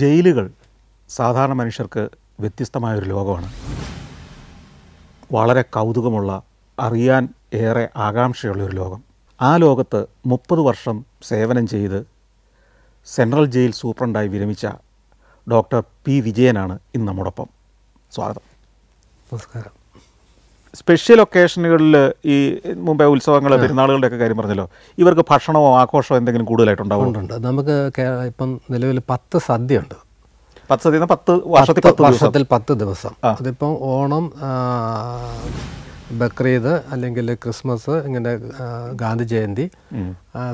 ജയിലുകൾ സാധാരണ മനുഷ്യർക്ക് വ്യത്യസ്തമായൊരു ലോകമാണ് വളരെ കൗതുകമുള്ള അറിയാൻ ഏറെ ആകാംക്ഷയുള്ളൊരു ലോകം ആ ലോകത്ത് മുപ്പത് വർഷം സേവനം ചെയ്ത് സെൻട്രൽ ജയിൽ സൂപ്രണ്ടായി വിരമിച്ച ഡോക്ടർ പി വിജയനാണ് ഇന്ന് നമ്മോടൊപ്പം സ്വാഗതം നമസ്കാരം സ്പെഷ്യൽ ഒക്കേഷനുകളിൽ ഈ മുമ്പേ ഉത്സവങ്ങൾ പെരുന്നാളുകളുടെ ഒക്കെ കാര്യം പറഞ്ഞല്ലോ ഇവർക്ക് ഭക്ഷണമോ ആഘോഷമോ എന്തെങ്കിലും കൂടുതലായിട്ടുണ്ടാവുന്നുണ്ട് നമുക്ക് ഇപ്പം നിലവിൽ പത്ത് സദ്യയുണ്ട് പത്ത് സദ്യ പത്ത് വർഷത്തിൽ വർഷത്തിൽ പത്ത് ദിവസം അതിപ്പം ഓണം ബക്രീദ് അല്ലെങ്കിൽ ക്രിസ്മസ് ഇങ്ങനെ ഗാന്ധി ജയന്തി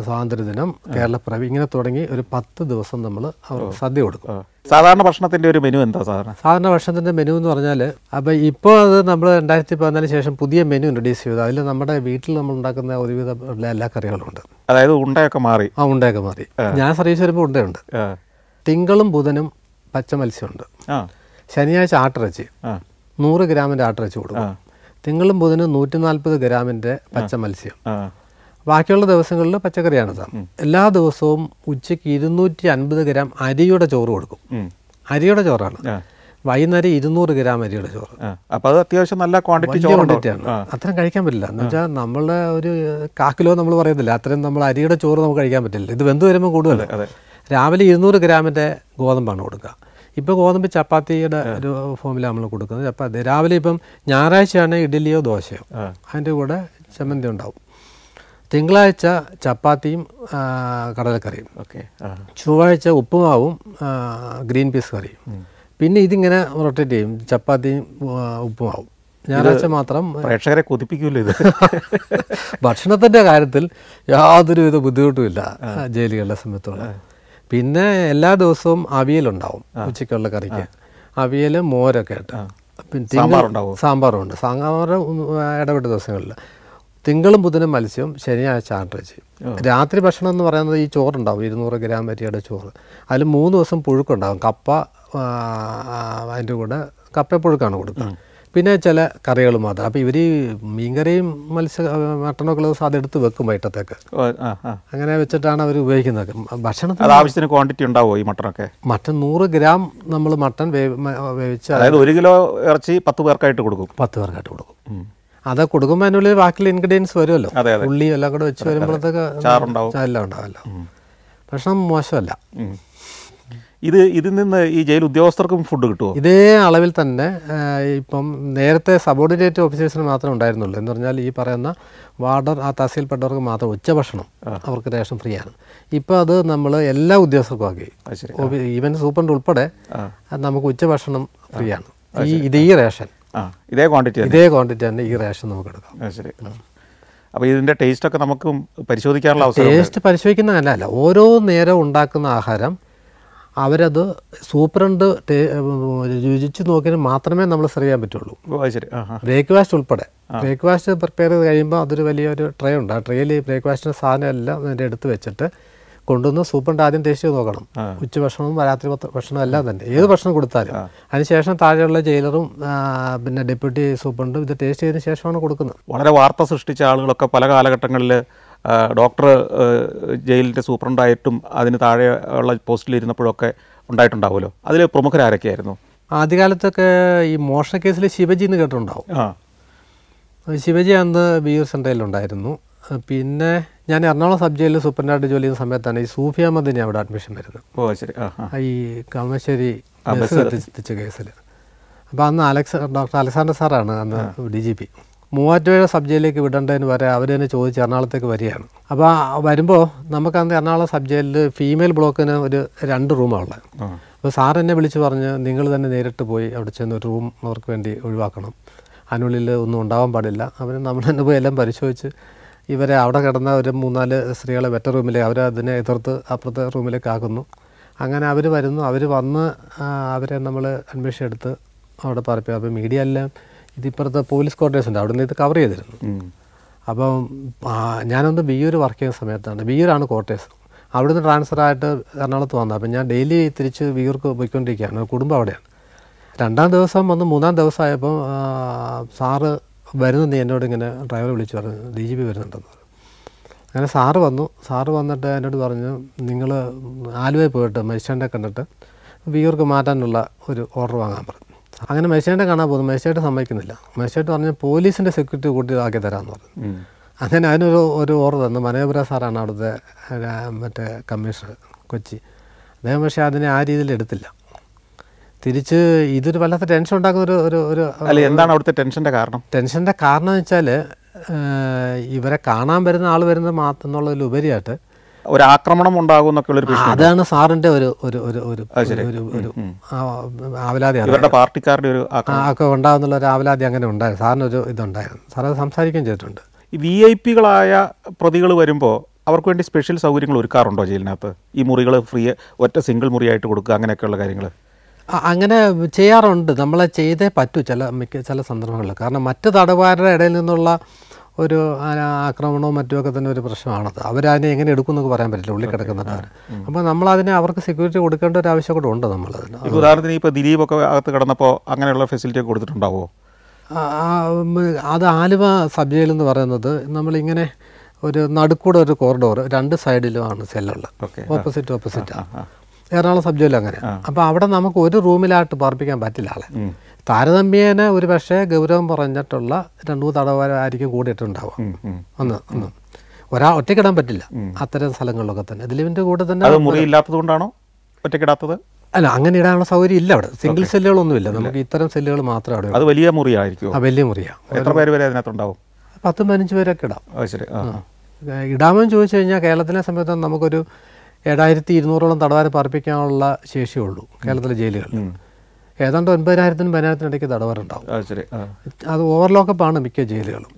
സ്വാതന്ത്ര്യദിനം കേരളപ്പിറവി ഇങ്ങനെ തുടങ്ങി ഒരു പത്ത് ദിവസം നമ്മൾ അവർക്ക് സദ്യ കൊടുക്കും സാധാരണ ഭക്ഷണത്തിന്റെ ഒരു മെനു എന്താ സാധാരണ സാധാരണ ഭക്ഷണത്തിന്റെ മെനു എന്ന് പറഞ്ഞാൽ അപ്പോൾ ഇപ്പോൾ അത് നമ്മൾ രണ്ടായിരത്തി പതിനാലിന് ശേഷം പുതിയ മെനു ഇൻട്രൊഡ്യൂസ് ചെയ്തു അതിൽ നമ്മുടെ വീട്ടിൽ നമ്മൾ ഉണ്ടാക്കുന്ന ഒരുവിധ എല്ലാ കറികളും ഉണ്ട് അതായത് ഉണ്ടയൊക്കെ മാറി ആ ഉണ്ടയൊക്കെ മാറി ഞാൻ സർവീസ് വരുമ്പോൾ ഉണ്ടയുണ്ട് തിങ്കളും ബുധനും പച്ച മത്സ്യമുണ്ട് ശനിയാഴ്ച ആട്ടിറച്ചി നൂറ് ഗ്രാമിന്റെ ആട്ടിറച്ചി കൊടുക്കും തിങ്കളും ബുധനും നൂറ്റി നാൽപ്പത് ഗ്രാമിൻ്റെ പച്ച മത്സ്യം ബാക്കിയുള്ള ദിവസങ്ങളിൽ പച്ചക്കറിയാണ് സാർ എല്ലാ ദിവസവും ഉച്ചയ്ക്ക് ഇരുന്നൂറ്റി അൻപത് ഗ്രാം അരിയുടെ ചോറ് കൊടുക്കും അരിയുടെ ചോറാണ് വൈകുന്നേരം ഇരുന്നൂറ് ഗ്രാം അരിയുടെ ചോറ് അപ്പോൾ അത് അത്യാവശ്യം നല്ല ക്വാണ്ടിറ്റി ക്വാണ്ടിറ്റിയാണ് അത്രയും കഴിക്കാൻ പറ്റില്ല എന്ന് വെച്ചാൽ നമ്മളെ ഒരു കാക്കിലോ നമ്മൾ പറയുന്നില്ല അത്രയും നമ്മൾ അരിയുടെ ചോറ് നമുക്ക് കഴിക്കാൻ പറ്റില്ല ഇത് വെന്ത് വരുമ്പോൾ കൂടുതൽ രാവിലെ ഇരുന്നൂറ് ഗ്രാമിൻ്റെ ഗോതമ്പാണ് കൊടുക്കുക ഇപ്പോൾ ഗോതമ്പ് ചപ്പാത്തിയുടെ ഒരു ഫോമിലാണ് നമ്മൾ കൊടുക്കുന്നത് ചപ്പാത്തി രാവിലെ ഇപ്പം ഞായറാഴ്ചയാണ് ഇഡ്ഡലിയോ ദോശയോ അതിൻ്റെ കൂടെ ചമ്മന്തി ഉണ്ടാവും തിങ്കളാഴ്ച ചപ്പാത്തിയും കടലക്കറിയും ഓക്കെ ചൊവ്വാഴ്ച ഉപ്പുമാവും ഗ്രീൻ പീസ് കറിയും പിന്നെ ഇതിങ്ങനെ റൊട്ടേറ്റ് ചെയ്യും ചപ്പാത്തിയും ഉപ്പുമാവും ഞായറാഴ്ച മാത്രം പ്രേക്ഷകരെ കൊതിപ്പിക്കൂല ഇത് ഭക്ഷണത്തിൻ്റെ കാര്യത്തിൽ യാതൊരുവിധ ബുദ്ധിമുട്ടുമില്ല ജയിലുകളുടെ സമയത്തോടെ പിന്നെ എല്ലാ ദിവസവും അവിയലുണ്ടാവും ഉച്ചയ്ക്കുള്ള കറിക്ക് അവിയൽ മോരൊക്കെ ഇട്ട് പിന്നെ സാമ്പാറുണ്ട് സാമ്പാർ ഇടപെട്ട ദിവസങ്ങളിൽ തിങ്കളും ബുധനും മത്സ്യവും ശനിയാഴ്ച ആണ്ടിറച്ചി രാത്രി ഭക്ഷണം എന്ന് പറയുന്നത് ഈ ചോറുണ്ടാവും ഇരുന്നൂറ് ഗ്രാം വരിയുടെ ചോറ് അതിൽ മൂന്ന് ദിവസം പുഴുക്കുണ്ടാവും കപ്പ അതിൻ്റെ കൂടെ കപ്പ പുഴുക്കാണ് കൊടുക്കുക പിന്നെ ചില കറികൾ മാത്രം അപ്പം ഇവർ മീൻകറിയും മത്സ്യ മട്ടണൊക്കെ ഉള്ളത് സാധ്യത എടുത്ത് വെക്കും വൈകിട്ടത്തേക്ക് അങ്ങനെ വെച്ചിട്ടാണ് അവർ ഉപയോഗിക്കുന്നത് ഭക്ഷണത്തിന് ആവശ്യത്തിന് ക്വാണ്ടിറ്റി ഉണ്ടാവോ ഈ മട്ടണൊക്കെ മട്ടൺ നൂറ് ഗ്രാം നമ്മൾ മട്ടൺ വേവിച്ച് അതായത് ഒരു കിലോ ഇറച്ചി പത്ത് പേർക്കായിട്ട് കൊടുക്കും പത്ത് പേർക്കായിട്ട് കൊടുക്കും അത് കൊടുക്കുമ്പോൾ അതിനുള്ളിൽ ബാക്കിയുള്ള ഇൻഗ്രീഡിയൻസ് വരുമല്ലോ ഉള്ളി എല്ലാം കൂടെ വെച്ച് വരുമ്പോഴത്തേക്ക് എല്ലാം ഉണ്ടാവുമല്ലോ ഭക്ഷണം മോശമല്ല ഇത് ഇതിൽ നിന്ന് ഈ ജയിൽ ഉദ്യോഗസ്ഥർക്കും ഫുഡ് കിട്ടുമോ ഇതേ അളവിൽ തന്നെ ഇപ്പം നേരത്തെ സബോർഡിനേറ്റ് ഓഫീസേഴ്സിന് മാത്രമേ ഉണ്ടായിരുന്നുള്ളൂ എന്ന് പറഞ്ഞാൽ ഈ പറയുന്ന വാർഡർ ആ തഹസീൽപ്പെട്ടവർക്ക് മാത്രം ഉച്ചഭക്ഷണം അവർക്ക് റേഷൻ ഫ്രീ ആണ് ഇപ്പോൾ അത് നമ്മൾ എല്ലാ ഉദ്യോഗസ്ഥർക്കും ആക്കി ഈവൻ സൂപ്രണ്ട് ഉൾപ്പെടെ നമുക്ക് ഉച്ചഭക്ഷണം ഫ്രീ ആണ് ഈ ഇതേ റേഷൻ ഇതേ ക്വാണ്ടിറ്റി ഇതേ ക്വാണ്ടിറ്റി തന്നെ ഈ റേഷൻ നമുക്ക് എടുക്കാം അപ്പോൾ ഇതിൻ്റെ ടേസ്റ്റ് ഒക്കെ നമുക്ക് പരിശോധിക്കാനുള്ള അവസരം ടേസ്റ്റ് പരിശോധിക്കുന്നതല്ല അല്ല ഓരോ നേരം ഉണ്ടാക്കുന്ന ആഹാരം അവരത് സൂപ്രണ്ട് രുചിച്ച് നോക്കിയാൽ മാത്രമേ നമ്മൾ ശ്രമിക്കാൻ ചെയ്യാൻ പറ്റുള്ളൂ ബ്രേക്ക്ഫാസ്റ്റ് ഉൾപ്പെടെ ബ്രേക്ക്ഫാസ്റ്റ് പ്രിപ്പയർ ചെയ്ത് കഴിയുമ്പോൾ അതൊരു വലിയൊരു ട്രേ ഉണ്ട് ആ ട്രേയിൽ ബ്രേക്ക്ഫാസ്റ്റിൻ്റെ സാധനം എല്ലാം അതിൻ്റെ എടുത്ത് വെച്ചിട്ട് കൊണ്ടുവന്ന് സൂപ്രണ്ട് ആദ്യം ടേസ്റ്റ് ചെയ്ത് നോക്കണം ഭക്ഷണവും രാത്രി ഭക്ഷണവും എല്ലാം തന്നെ ഏത് ഭക്ഷണം കൊടുത്താലും അതിനുശേഷം താഴെയുള്ള ജയിലറും പിന്നെ ഡെപ്യൂട്ടി സൂപ്രണ്ടും ഇത് ടേസ്റ്റ് ചെയ്തതിന് ശേഷമാണ് കൊടുക്കുന്നത് വളരെ വാർത്ത സൃഷ്ടിച്ച ആളുകളൊക്കെ പല കാലഘട്ടങ്ങളിൽ ഡോക്ടർ ജയിലിൻ്റെ സൂപ്രണ്ടായിട്ടും അതിന് താഴെയുള്ള പോസ്റ്റിലിരുന്നപ്പോഴൊക്കെ ഉണ്ടായിട്ടുണ്ടാവുമല്ലോ അതിൽ പ്രമുഖരാരൊക്കെയായിരുന്നു ആദ്യകാലത്തൊക്കെ ഈ മോഷണ കേസിൽ ശിവജി എന്ന് കേട്ടിട്ടുണ്ടാവും ശിവജി അന്ന് ബി യു സെൻട്രയിലുണ്ടായിരുന്നു പിന്നെ ഞാൻ എറണാകുളം സബ് ജയിലിൽ സൂപ്രണ്ടായിട്ട് ജോലി ചെയ്യുന്ന സമയത്താണ് ഈ സൂഫിയ മദിനെ അവിടെ അഡ്മിഷൻ വരുന്നത് ഈ കമശ്ശേരി കേസിൽ അപ്പോൾ അന്ന് അലക്സ് ഡോക്ടർ അലക്സാണ്ടർ സാറാണ് അന്ന് D G P Muvattupuzha sub ജയിലിലേക്ക് വിടേണ്ടതിന് വരെ അവർ തന്നെ ചോദിച്ച് എറണാകുളത്തേക്ക് വരികയാണ് അപ്പോൾ വരുമ്പോൾ നമുക്ക് അന്ന് എറണാകുളം സബ് ജയിലിൽ ഫീമെയിൽ ബ്ലോക്കിന് ഒരു രണ്ട് റൂമാണ് ഉള്ളത് അപ്പോൾ സാർ എന്നെ വിളിച്ച് പറഞ്ഞ് നിങ്ങൾ തന്നെ നേരിട്ട് പോയി അവിടെ ചെന്ന് ഒരു റൂം അവർക്ക് വേണ്ടി ഒഴിവാക്കണം അതിനുള്ളിൽ ഒന്നും ഉണ്ടാവാൻ പാടില്ല അവർ നമ്മൾ തന്നെ പോയി എല്ലാം പരിശോധിച്ച് ഇവരെ അവിടെ കിടന്ന ഒരു മൂന്നാല് സ്ത്രീകളെ വെറ്റ റൂമിലെ അവരെ അതിനെ എതിർത്ത് അപ്പുറത്തെ റൂമിലേക്ക് ആക്കുന്നു അങ്ങനെ അവർ വരുന്നു അവർ വന്ന് അവരെ നമ്മൾ അന്വേഷിച്ചെടുത്ത് അവിടെ പറപ്പിക്കും അപ്പോൾ മീഡിയ എല്ലാം ഇതിപ്പുറത്തെ പോലീസ് ക്വാർട്ടേഴ്സ് ഉണ്ട് അവിടെ നിന്ന് ഇത് കവർ ചെയ്തിരുന്നു അപ്പം ഞാനൊന്ന് ബിയൂർ വർക്ക് ചെയ്യുന്ന സമയത്താണ് ബിയൂരാണ് ക്വാർട്ടേഴ്സ് അവിടുന്ന് ട്രാൻസ്ഫർ ആയിട്ട് എറണാകുളത്ത് വന്നത് അപ്പം ഞാൻ ഡെയിലി തിരിച്ച് ബിയൂർക്ക് പോയിക്കൊണ്ടിരിക്കുകയാണ് കുടുംബം അവിടെയാണ് രണ്ടാം ദിവസം വന്ന് മൂന്നാം ദിവസമായപ്പോൾ സാറ് വരുന്ന നീ എന്നോട് ഇങ്ങനെ ഡ്രൈവർ വിളിച്ചു പറഞ്ഞു ഡി ജി പി വരുന്നുണ്ടെന്ന് പറഞ്ഞു അങ്ങനെ സാറ് വന്നു സാറ് വന്നിട്ട് എന്നോട് പറഞ്ഞു നിങ്ങൾ ആലുവയിൽ പോയിട്ട് മജിസ്ട്രേറ്റിനെ കണ്ടിട്ട് വിയൂർക്ക് മാറ്റാനുള്ള ഒരു ഓർഡർ വാങ്ങാൻ പറഞ്ഞു അങ്ങനെ മജിസ്ട്രേറ്റിനെ കാണാൻ പോകുന്നു മജിസ്ട്രേറ്റ് സമ്മതിക്കുന്നില്ല മജിസ്ട്രേറ്റ് പറഞ്ഞ് പോലീസിൻ്റെ സെക്യൂരിറ്റി ആക്കി തരാമെന്ന് പറഞ്ഞു അങ്ങനെ അതിനൊരു ഒരു ഓർഡർ തന്നു മനോപുര സാറാണ് അവിടുത്തെ മറ്റേ കമ്മീഷണർ കൊച്ചി അദ്ദേഹം പക്ഷേ അതിനെ ആ രീതിയിൽ എടുത്തില്ല തിരിച്ച് ഇതൊരു വല്ലാത്ത ടെൻഷൻ ഉണ്ടാക്കുന്ന ഒരു ഒരു ഒരു അല്ല എന്താണ് അവിടുത്തെ ടെൻഷൻ്റെ കാരണം ടെൻഷൻ്റെ കാരണം എന്ന് വെച്ചാൽ ഇവരെ കാണാൻ വരുന്ന ആൾ വരുന്നത് മാത്രം എന്നുള്ളതിലുപരിയായിട്ട് ഒരു ആക്രമണം ഉണ്ടാകുമെന്നൊക്കെയുള്ള ഒരു അതാണ് സാറിന്റെ ഒരു ഒരു ഒരു ഒരു ഒരു ആവലാതിയാണ് ഇവരുടെ പാർട്ടിക്കാരുടെ ഒരു ഒക്കെ ഉണ്ടാകുന്നുള്ള ഒരു ആവലാതി അങ്ങനെ ഉണ്ടായിരുന്നു സാറിനൊരു ഇതുണ്ടായിരുന്നു അത് സംസാരിക്കുകയും ചെയ്തിട്ടുണ്ട് ഈ വി ഐ പികളായ പ്രതികൾ വരുമ്പോൾ അവർക്ക് വേണ്ടി സ്പെഷ്യൽ സൗകര്യങ്ങൾ ഒരുക്കാറുണ്ടോ ജയിലിനകത്ത് ഈ മുറികൾ ഫ്രീ ഒറ്റ സിംഗിൾ മുറിയായിട്ട് കൊടുക്കുക അങ്ങനെയൊക്കെയുള്ള കാര്യങ്ങൾ അങ്ങനെ ചെയ്യാറുണ്ട് നമ്മളെ ചെയ്തേ പറ്റൂ ചില മിക്ക ചില സന്ദർഭങ്ങളിൽ കാരണം മറ്റ് തടവുകാരുടെ ഇടയിൽ നിന്നുള്ള ഒരു ആക്രമണവും മറ്റുമൊക്കെ തന്നെ ഒരു പ്രശ്നമാണത് അവരതിനെ എങ്ങനെ എടുക്കും എന്നൊക്കെ പറയാൻ പറ്റില്ല ഉള്ളിൽ കിടക്കുന്നതാണ് അപ്പോൾ നമ്മൾ അതിനെ അവർക്ക് സെക്യൂരിറ്റി കൊടുക്കേണ്ട ഒരു ആവശ്യം കൂടെ ഉണ്ട് നമ്മൾ ഉദാഹരണത്തിന് ഇപ്പോൾ ദിലീപൊക്കെ അകത്ത് കിടന്നപ്പോൾ അങ്ങനെയുള്ള ഫെസിലിറ്റി കൊടുത്തിട്ടുണ്ടാവുമോ അത് ആലുവ സബ് ജയിൽ എന്ന് പറയുന്നത് നമ്മളിങ്ങനെ ഒരു നടുക്കൂടെ ഒരു കോറിഡോർ രണ്ട് സൈഡിലുമാണ് സെല്ലുള്ളത് ഓപ്പോസിറ്റ് ഓപ്പോസിറ്റാണ് എറണാകുളം സബ് ജയിലും അങ്ങനെ അപ്പോൾ അവിടെ നമുക്ക് ഒരു റൂമിലായിട്ട് പാർപ്പിക്കാൻ പറ്റില്ല ആളെ താരതമ്യേന ഒരു പക്ഷേ ഗൗരവം പറഞ്ഞിട്ടുള്ള രണ്ടു മൂന്ന് തടവുകാരായിരിക്കും കൂടിയിട്ടുണ്ടാവുക ഒന്ന് ഒന്ന് ഒരാ ഒറ്റയ്ക്കിടാൻ പറ്റില്ല അത്തരം സ്ഥലങ്ങളിലൊക്കെ തന്നെ ഇതിലിവിൻ്റെ കൂടെ തന്നെ മുറിയില്ലാത്തത് കൊണ്ടാണോ അല്ല അങ്ങനെ ഇടാനുള്ള സൗകര്യം ഇല്ല അവിടെ സിംഗിൾ സെല്ലുകളൊന്നുമില്ല നമുക്ക് ഇത്തരം സെല്ലുകൾ മാത്രമേ അവിടെ അത് വലിയ മുറിയായിരിക്കും ആ വലിയ മുറിയാണ് എത്ര പേര് വരെ അതിനകത്തുണ്ടാവും പത്തും പതിനഞ്ച് പേരൊക്കെ ഇടാം ശരി ഇടാമെന്ന് ചോദിച്ചു കഴിഞ്ഞാൽ കേരളത്തിലെ സംബന്ധിച്ച് നമുക്കൊരു ഏഴായിരത്തി ഇരുന്നൂറോളം തടവുകാരെ പാർപ്പിക്കാനുള്ള ശേഷിയേ ഉള്ളൂ കേരളത്തിലെ ജയിലുകളിൽ ഏതാണ്ട് ഒൻപതിനായിരത്തിനും പതിനായിരത്തിനിടയ്ക്ക് തടവാറുണ്ടാവും അത് ഓവർലോക്കപ്പ് ആണ് മിക്ക ജയിലുകളും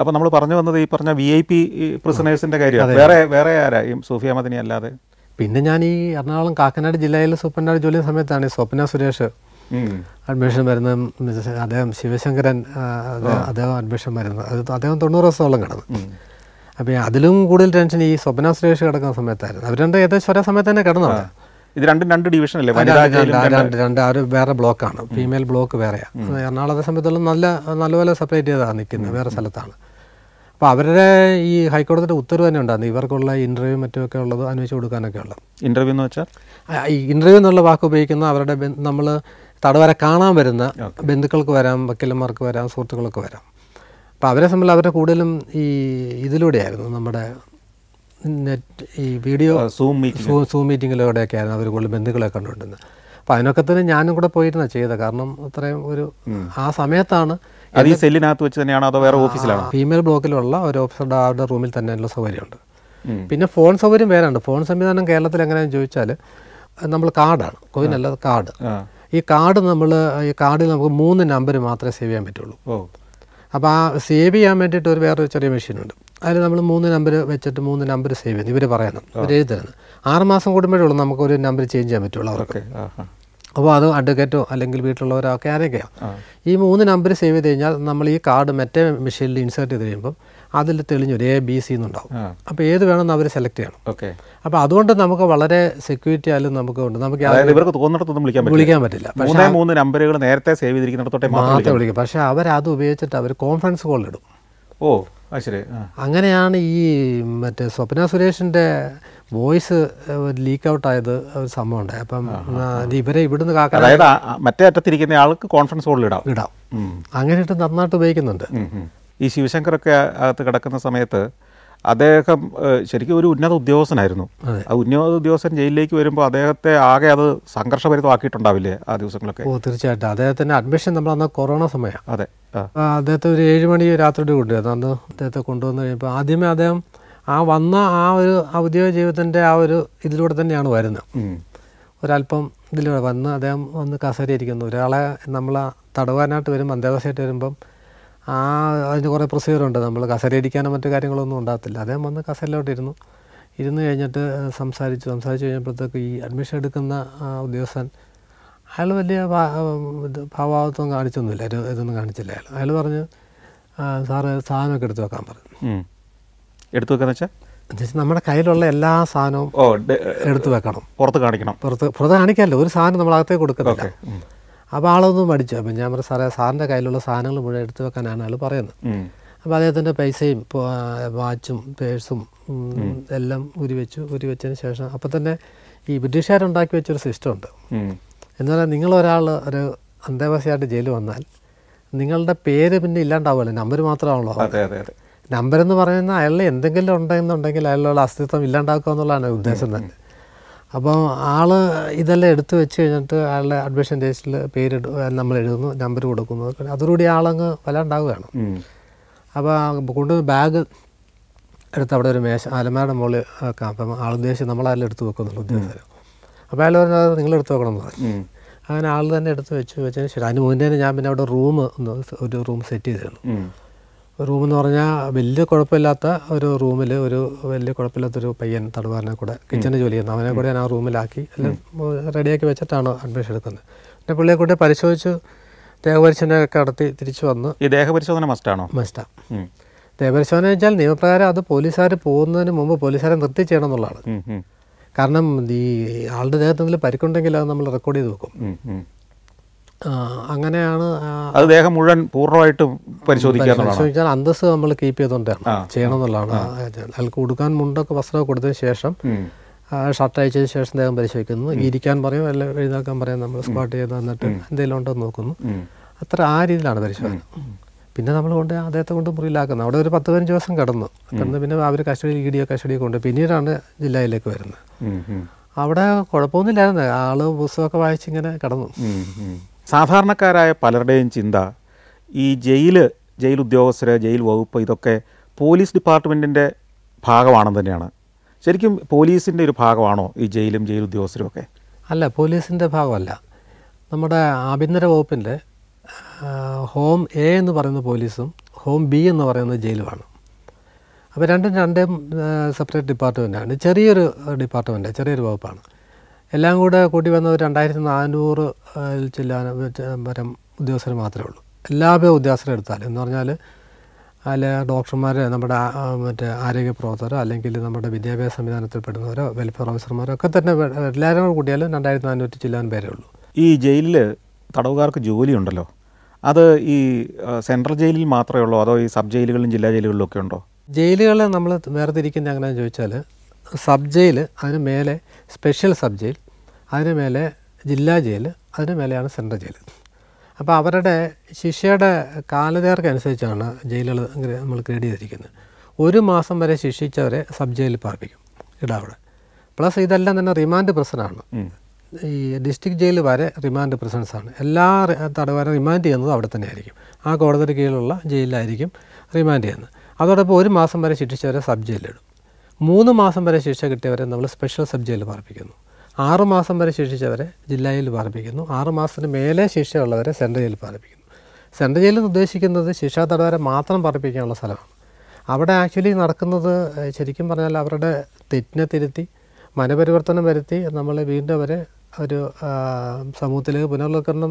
അപ്പോൾ നമ്മൾ പറഞ്ഞു വന്നത് ഈ പറഞ്ഞ വി ഐ പി പ്രിസണേഴ്സിന്റെ കാര്യം വേറെ വേറെ ആരാ ഈ അല്ലാതെ പിന്നെ ഞാൻ ഈ എറണാകുളം കാക്കനാട് ജില്ലയിലെ സ്വപ്നാട് ജോലി സമയത്താണ് സ്വപ്ന സുരേഷ് അഡ്മിഷൻ വരുന്ന അദ്ദേഹം ശിവശങ്കരൻ അദ്ദേഹം അഡ്മിഷൻ വരുന്നത് അദ്ദേഹം തൊണ്ണൂറ് ദിവസത്തോളം കിടന്നു അപ്പോൾ അതിലും കൂടുതൽ ടെൻഷൻ ഈ സ്വപ്ന സുരേഷ് കിടക്കുന്ന സമയത്തായിരുന്നു അവർ രണ്ട് ഏകദേശം ഒരേ സമയത്ത് തന്നെ കിടന്നതാണ് ഇത് രണ്ടും രണ്ട് ഡിവിഷൻ അല്ലേ രണ്ട് രണ്ട് ആ ഒരു വേറെ ബ്ലോക്കാണ് ഫീമെയിൽ ബ്ലോക്ക് വേറെയാണ് എറണാകുളത്തെ സമയത്തുള്ള നല്ല നല്ലപോലെ സെപ്പറേറ്റ് ചെയ്താണ് നിൽക്കുന്നത് വേറെ സ്ഥലത്താണ് അപ്പോൾ അവരുടെ ഈ ഹൈക്കോടതിയുടെ ഉത്തരവ് തന്നെ ഉണ്ടായിരുന്നു ഇവർക്കുള്ള ഇൻ്റർവ്യൂ മറ്റുമൊക്കെ ഉള്ളത് അന്വേഷിച്ച് കൊടുക്കാനൊക്കെ ഉള്ളത് ഇൻ്റർവ്യൂ എന്ന് വെച്ചാൽ ഈ ഇൻ്റർവ്യൂ എന്നുള്ള വാക്ക് ഉപയോഗിക്കുന്ന അവരുടെ നമ്മൾ തടവരെ കാണാൻ വരുന്ന ബന്ധുക്കൾക്ക് വരാം വക്കീലന്മാർക്ക് വരാം സുഹൃത്തുക്കൾക്ക് വരാം അപ്പോൾ അവരെ സംബന്ധിച്ച് അവരുടെ കൂടുതലും ഈ ഇതിലൂടെയായിരുന്നു നമ്മുടെ നെറ്റ് ഈ വീഡിയോ സൂം മീറ്റിംഗ് സൂം മീറ്റിങ്ങിലൂടെയൊക്കെ ആയിരുന്നു അവർ കൂടുതൽ ബന്ധുക്കളെ കണ്ടുകൊണ്ടിരുന്നത് അപ്പോൾ അതിനൊക്കെ തന്നെ ഞാനും കൂടെ പോയിരുന്ന ചെയ്തത് കാരണം അത്രയും ഒരു ആ സമയത്താണ് സെല്ലിനകത്ത് വെച്ച് തന്നെയാണോ അതോ വേറെ ഓഫീസിലാണോ ഫീമെയിൽ ബ്ലോക്കിലുള്ള ഒരു ഓഫീസറുടെ അവരുടെ റൂമിൽ തന്നെ ഉള്ള സൗകര്യമുണ്ട് പിന്നെ ഫോൺ സൗകര്യം വേറെ ഉണ്ട് ഫോൺ സംവിധാനം കേരളത്തിൽ എങ്ങനെയാണെന്ന് ചോദിച്ചാൽ നമ്മൾ കാർഡാണ് കോയിൻ അല്ലാതെ കാർഡ് ഈ കാർഡ് നമ്മൾ ഈ കാർഡിൽ നമുക്ക് മൂന്ന് നമ്പർ മാത്രമേ സേവ് ചെയ്യാൻ പറ്റുള്ളൂ അപ്പോൾ ആ സേവ് ചെയ്യാൻ വേണ്ടിയിട്ട് ഒരു വേറൊരു ചെറിയ മെഷീനുണ്ട് അതിൽ നമ്മൾ മൂന്ന് നമ്പർ വെച്ചിട്ട് മൂന്ന് നമ്പർ സേവ് ചെയ്യുന്നു ഇവർ പറയുന്നു ഇവർ എഴുതരുന്നത് ആറ് മാസം കൂടുമ്പോഴേ ഉള്ളൂ നമുക്ക് ഒരു നമ്പർ ചേഞ്ച് ചെയ്യാൻ പറ്റുള്ളൂ അവർക്ക് അപ്പോൾ അത് അഡ്വക്കേറ്റോ അല്ലെങ്കിൽ വീട്ടിലുള്ളവരോ ഒക്കെ ആരൊക്കെയാണ് ഈ മൂന്ന് നമ്പർ സേവ് ചെയ്ത് കഴിഞ്ഞാൽ നമ്മൾ ഈ കാർഡ് മറ്റേ മെഷീനിൽ ഇൻസേർട്ട് ചെയ്ത് കഴിയുമ്പം അതിൽ തെളിഞ്ഞു എ ബി സി എന്നുണ്ടാവും അപ്പോൾ ഏത് വേണമെന്ന് അവർ സെലക്ട് ചെയ്യണം ഓക്കെ അപ്പോൾ അതുകൊണ്ട് നമുക്ക് വളരെ സെക്യൂരിറ്റി ആയാലും നമുക്ക് ഉണ്ട് നമുക്ക് ഇവർക്ക് തോന്നിടത്തൊന്നും വിളിക്കാൻ വിളിക്കാൻ പറ്റില്ല പക്ഷേ മൂന്ന് നമ്പറുകൾ നേരത്തെ സേവ് ചെയ്തിരിക്കുന്നിടത്തോട്ടെ മാത്രമേ വിളിക്കും പക്ഷേ അവരത് ഉപയോഗിച്ചിട്ട് അവർ കോൺഫറൻസ് കോൾ ഇടും ഓ ശരി അങ്ങനെയാണ് ഈ മറ്റേ സ്വപ്ന സുരേഷിൻ്റെ വോയിസ് ലീക്ക് ഔട്ട് ആയത് ഒരു സംഭവം ഉണ്ട് അപ്പം ഇവരെ ഇവിടുന്ന് കാക്കാൻ മറ്റേ അറ്റത്തിരിക്കുന്ന ആൾക്ക് കോൺഫറൻസ് കോളിൽ ഇടാം ഇടാം അങ്ങനെ ഇട്ട് നന്നായിട്ട് ഉപയോഗിക്കുന്നുണ്ട് ഈ ശിവശങ്കറൊക്കെ അകത്ത് കിടക്കുന്ന സമയത്ത് അദ്ദേഹം ശരിക്കും ഒരു ഉന്നത ഉദ്യോഗസ്ഥനായിരുന്നു ആ ഉന്നത ഉദ്യോഗസ്ഥൻ ജയിലിലേക്ക് വരുമ്പോൾ അദ്ദേഹത്തെ ആകെ അത് സംഘർഷഭരിതമാക്കിയിട്ടുണ്ടാവില്ലേ ആ ദിവസങ്ങളൊക്കെ ഓ തീർച്ചയായിട്ടും അദ്ദേഹത്തിന്റെ അഡ്മിഷൻ നമ്മൾ അന്ന് കൊറോണ സമയമാണ് അതെ അദ്ദേഹത്തെ ഒരു ഏഴ് മണി രാത്രിയുടെ കൊണ്ടുവരുന്നു അന്ന് അദ്ദേഹത്തെ കൊണ്ടുവന്നു കഴിയുമ്പോൾ ആദ്യമേ അദ്ദേഹം ആ വന്ന ആ ഒരു ഔദ്യോഗിക ജീവിതത്തിന്റെ ആ ഒരു ഇതിലൂടെ തന്നെയാണ് വരുന്നത് ഒരല്പം ഇതിലൂടെ വന്ന് അദ്ദേഹം വന്ന് കസേരയിരിക്കുന്നു ഒരാളെ നമ്മൾ തടവാനായിട്ട് വരുമ്പോൾ അന്തേവാസിയായിട്ട് വരുമ്പം ആ അതിന് കുറേ പ്രൊസീജിയറുണ്ട് നമ്മൾ കസേരയിടിക്കാനോ മറ്റു കാര്യങ്ങളൊന്നും ഉണ്ടാകത്തില്ല അദ്ദേഹം വന്ന് കസേരയിലോട്ട് ഇരുന്നു ഇരുന്ന് കഴിഞ്ഞിട്ട് സംസാരിച്ചു സംസാരിച്ച് കഴിഞ്ഞപ്പോഴത്തേക്ക് ഈ അഡ്മിഷൻ എടുക്കുന്ന ഉദ്യോഗസ്ഥൻ അയാൾ വലിയ ഭാവാത്വം കാണിച്ചൊന്നുമില്ല ഇതൊന്നും കാണിച്ചില്ല അയാൾ അയാൾ പറഞ്ഞ് സാറ് സാധനമൊക്കെ എടുത്തു വെക്കാൻ പറഞ്ഞു എടുത്തു വെക്കാന്ന് വെച്ചാൽ നമ്മുടെ കയ്യിലുള്ള എല്ലാ സാധനവും എടുത്തു വെക്കണം പുറത്ത് കാണിക്കണം പുറത്ത് പുറത്ത് കാണിക്കാമല്ലോ ഒരു സാധനം നമ്മൾ അകത്തേക്ക് കൊടുക്കുന്നില്ല അപ്പോൾ ആളൊന്നും മടിച്ചു അപ്പം ഞാൻ പറഞ്ഞു സാറേ സാറിൻ്റെ കയ്യിലുള്ള സാധനങ്ങൾ മുഴുവൻ എടുത്തു വെക്കാനാണ് ആൾ പറയുന്നത് അപ്പോൾ അദ്ദേഹത്തിൻ്റെ പൈസയും വാച്ചും പേഴ്സും എല്ലാം ഊരി ഉരിവെച്ചതിന് ശേഷം അപ്പം തന്നെ ഈ ബ്രിട്ടീഷുകാരുണ്ടാക്കി വെച്ചൊരു ഉണ്ട് എന്ന് പറഞ്ഞാൽ നിങ്ങളൊരാൾ ഒരു അന്തേവാസിയായിട്ട് ജയിൽ വന്നാൽ നിങ്ങളുടെ പേര് പിന്നെ ഇല്ലാണ്ടാവുമല്ലോ നമ്പർ മാത്രമാണല്ലോ നമ്പർ എന്ന് പറയുന്ന അയാളിൽ എന്തെങ്കിലും ഉണ്ടെന്നുണ്ടെങ്കിൽ അയാളുള്ള അസ്തിത്വം ഇല്ലാണ്ടാക്കുക എന്നുള്ളതാണ് ഉദ്ദേശം തന്നെ അപ്പോൾ ആൾ ഇതെല്ലാം എടുത്തു വെച്ച് കഴിഞ്ഞിട്ട് ആളുടെ അഡ്മിഷൻ രജിസ്റ്ററിൽ പേര് നമ്മൾ എഴുതുന്നു നമ്പർ കൊടുക്കുന്നു അതോടുകൂടി ആളങ്ങ് വല്ലാണ്ടാവുകയാണ് അപ്പോൾ കൊണ്ടുവന്ന് ബാഗ് എടുത്ത് അവിടെ ഒരു മേശ അലമാരുടെ മുകളിൽ വെക്കാം അപ്പം ആൾ ഉദ്ദേശിച്ച് നമ്മളാരും എടുത്ത് വെക്കുന്നുള്ളൂ ഉദ്ദേശം അപ്പോൾ അയാൾ പറഞ്ഞാൽ നിങ്ങൾ എടുത്ത് വെക്കണം എന്ന് പറഞ്ഞു അങ്ങനെ ആൾ തന്നെ എടുത്ത് വെച്ച് വെച്ചതിന് ശരി അതിന് മുന്നേ ഞാൻ പിന്നെ അവിടെ റൂം ഒന്ന് ഒരു റൂം സെറ്റ് ചെയ്തിരുന്നു റൂമെന്ന് പറഞ്ഞാൽ വലിയ കുഴപ്പമില്ലാത്ത ഒരു റൂമിൽ ഒരു വലിയ കുഴപ്പമില്ലാത്തൊരു പയ്യൻ തടവുകാരനെ കൂടെ കിച്ചണിൽ ജോലി ചെയ്യുന്ന അവനെ കൂടെ ഞാൻ ആ റൂമിലാക്കി എല്ലാം റെഡിയാക്കി വെച്ചിട്ടാണ് അഡ്മിഷൻ എടുക്കുന്നത് പിന്നെ പുള്ളിയെ കൂടെ പരിശോധിച്ച് ദേഹപരിശോധനയൊക്കെ നടത്തി തിരിച്ചു വന്ന് ഈ ദേഹപരിശോധന മസ്റ്റാണോ മസ്റ്റാ ദേഹപരിശോധന വെച്ചാൽ നിയമപ്രകാരം അത് പോലീസുകാർ പോകുന്നതിന് മുമ്പ് പോലീസുകാരെ നിർത്തി ചെയ്യണം എന്നുള്ളതാണ് കാരണം ഈ ആളുടെ ദേഹത്ത് പരിക്കുണ്ടെങ്കിൽ അത് നമ്മൾ റെക്കോർഡ് ചെയ്ത് വെക്കും അങ്ങനെയാണ് അത് ദേഹം മുഴുവൻ പൂർണ്ണമായിട്ടും പരിശോധിക്കാൻ അന്തസ് നമ്മൾ കീപ്പ് ചെയ്തുകൊണ്ടാണ് ചെയ്യണം എന്നുള്ളതാണ് അയാൾക്ക് കൊടുക്കാൻ മുണ്ടൊക്കെ വസ്ത്രമൊക്കെ കൊടുത്തതിന് ശേഷം ഷർട്ട് അയച്ചതിന് ശേഷം ദേഹം പരിശോധിക്കുന്നു ഇരിക്കാൻ പറയും അല്ല എഴുതാക്കാൻ പറയും നമ്മൾ സ്ക്വാട്ട് ചെയ്ത് തന്നിട്ട് എന്തെങ്കിലും ഉണ്ടോ നോക്കുന്നു അത്ര ആ രീതിയിലാണ് പരിശോധന പിന്നെ നമ്മൾ കൊണ്ട് അദ്ദേഹത്തെ കൊണ്ട് മുറിയിലാക്കുന്നത് അവിടെ ഒരു പത്ത് പതിനഞ്ച് ദിവസം കിടന്നു കിടന്ന് പിന്നെ അവർ കസ്റ്റഡിയിൽ ഇ ഡി കസ്റ്റഡിയിൽ കൊണ്ട് പിന്നീടാണ് ജില്ലയിലേക്ക് വരുന്നത് അവിടെ കുഴപ്പമൊന്നുമില്ലായിരുന്നു ആള് പുസ്തകമൊക്കെ വായിച്ചിങ്ങനെ കിടന്നു സാധാരണക്കാരായ പലരുടെയും ചിന്ത ഈ ജയിൽ ജയിൽ ഉദ്യോഗസ്ഥർ ജയിൽ വകുപ്പ് ഇതൊക്കെ പോലീസ് ഡിപ്പാർട്ട്മെൻറ്റിൻ്റെ ഭാഗമാണെന്ന് തന്നെയാണ് ശരിക്കും പോലീസിൻ്റെ ഒരു ഭാഗമാണോ ഈ ജയിലും ജയിൽ ഉദ്യോഗസ്ഥരും ഒക്കെ അല്ല പോലീസിൻ്റെ ഭാഗമല്ല നമ്മുടെ ആഭ്യന്തര വകുപ്പിൻ്റെ ഹോം എ എന്ന് പറയുന്ന പോലീസും ഹോം ബി എന്ന് പറയുന്ന ജയിലുമാണ് അപ്പോൾ രണ്ടും രണ്ടും സെപ്പറേറ്റ് ഡിപ്പാർട്ട്മെൻറ്റാണ് ചെറിയൊരു ഡിപ്പാർട്ട്മെൻറ്റ് ചെറിയൊരു വകുപ്പാണ് എല്ലാം കൂടെ കൂട്ടി വന്ന രണ്ടായിരത്തി നാനൂറ് ചില്ലാന വരം ഉദ്യോഗസ്ഥർ മാത്രമേ ഉള്ളൂ എല്ലാ ഉദ്യോഗസ്ഥരെ എടുത്താൽ എന്ന് പറഞ്ഞാൽ അല്ലെ ഡോക്ടർമാർ നമ്മുടെ മറ്റേ ആരോഗ്യ പ്രവർത്തകരോ അല്ലെങ്കിൽ നമ്മുടെ വിദ്യാഭ്യാസ സംവിധാനത്തിൽ പെടുന്നവരോ വെൽഫെയർ ഓഫീസർമാരോ ഒക്കെ തന്നെ എല്ലാവരും കൂടെ കൂട്ടിയാലും രണ്ടായിരത്തി നാനൂറ്റി ചില്ലാൻ പേരേ ഉള്ളൂ ഈ ജയിലിൽ തടവുകാർക്ക് ജോലിയുണ്ടല്ലോ അത് ഈ സെൻട്രൽ ജയിലിൽ മാത്രമേ ഉള്ളൂ അതോ ഈ സബ് ജയിലുകളിലും ജില്ലാ ജയിലുകളിലും ഒക്കെ ഉണ്ടോ ജയിലുകളെ നമ്മൾ വേർതിരിക്കുന്നത് എങ്ങനെയാണെന്ന് ചോദിച്ചാൽ സബ് ജയിൽ അതിന് മേലെ സ്പെഷ്യൽ സബ് ജയിൽ അതിന് മേലെ ജില്ലാ ജയിൽ അതിന് മേലെയാണ് സെൻട്രൽ ജയിൽ അപ്പോൾ അവരുടെ ശിക്ഷയുടെ കാലദൈർഘ്യം അനുസരിച്ചാണ് ജയിലുകൾ നമ്മൾ ക്രീഡ് ചെയ്തിരിക്കുന്നത് ഒരു മാസം വരെ ശിക്ഷിച്ചവരെ സബ് ജയിലിൽ പാർപ്പിക്കും ഇടാവിടെ പ്ലസ് ഇതെല്ലാം തന്നെ റിമാൻഡ് പ്രസനാണ് ഈ ഡിസ്ട്രിക്ട് ജയിൽ വരെ റിമാൻഡ് പ്രസൻസാണ് എല്ലാ തടവുകാരെ റിമാൻഡ് ചെയ്യുന്നത് അവിടെ തന്നെ ആയിരിക്കും ആ കോടതിയുടെ കീഴിലുള്ള ജയിലിലായിരിക്കും റിമാൻഡ് ചെയ്യുന്നത് അതോടൊപ്പം ഒരു മാസം വരെ ശിക്ഷിച്ചവരെ സബ് ഇടും മൂന്ന് മാസം വരെ ശിക്ഷ കിട്ടിയവരെ നമ്മൾ സ്പെഷ്യൽ സബ് ജയിലിൽ പാർപ്പിക്കുന്നു ആറുമാസം വരെ ശേഷിച്ചവരെ ജില്ലയിൽ പാർപ്പിക്കുന്നു ആറുമാസത്തിന് മേലെ ശിക്ഷയുള്ളവരെ സെൻട്രൽ ജയിലിൽ പാർപ്പിക്കുന്നു സെൻട്രൽ ജയിലിൽ ഉദ്ദേശിക്കുന്നത് ശിക്ഷാ തടവരെ മാത്രം പാർപ്പിക്കാനുള്ള സ്ഥലമാണ് അവിടെ ആക്ച്വലി നടക്കുന്നത് ശരിക്കും പറഞ്ഞാൽ അവരുടെ തെറ്റിനെ തിരുത്തി മനപരിവർത്തനം വരുത്തി നമ്മൾ വീണ്ടും അവരെ ഒരു സമൂഹത്തിലേക്ക് പുനർവൽക്കരണം